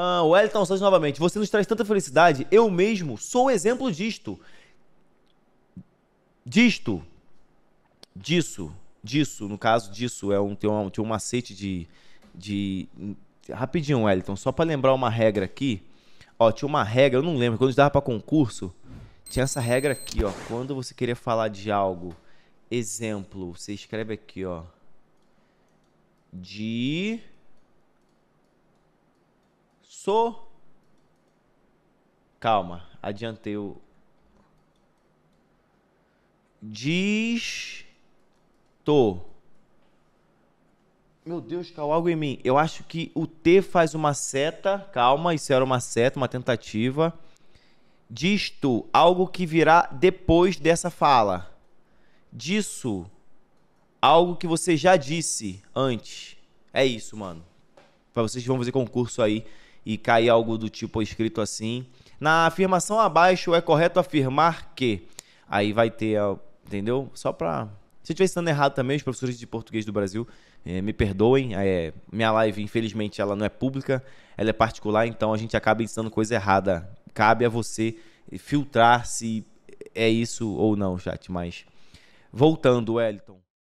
Ah, o Santos novamente. Você nos traz tanta felicidade. Eu mesmo sou exemplo disto. Disto. Disso. Disso. No caso, disso é um, tem, um, tem um macete de. de... Rapidinho, Wellington, só para lembrar uma regra aqui. Ó, tinha uma regra, eu não lembro, quando a gente dava pra concurso, tinha essa regra aqui, ó. Quando você queria falar de algo, exemplo, você escreve aqui, ó. De sou. Calma, adiantei o. tô. Meu Deus, caiu algo em mim. Eu acho que o T faz uma seta. Calma, isso era uma seta, uma tentativa. Disto, algo que virá depois dessa fala. Disso, algo que você já disse antes. É isso, mano. Para vocês que vão fazer concurso aí e cair algo do tipo escrito assim. Na afirmação abaixo é correto afirmar que. Aí vai ter, entendeu? Só para se eu estiver estando errado também, os professores de português do Brasil eh, me perdoem. Eh, minha live, infelizmente, ela não é pública, ela é particular, então a gente acaba ensinando coisa errada. Cabe a você filtrar se é isso ou não, chat. Mas voltando, Wellington.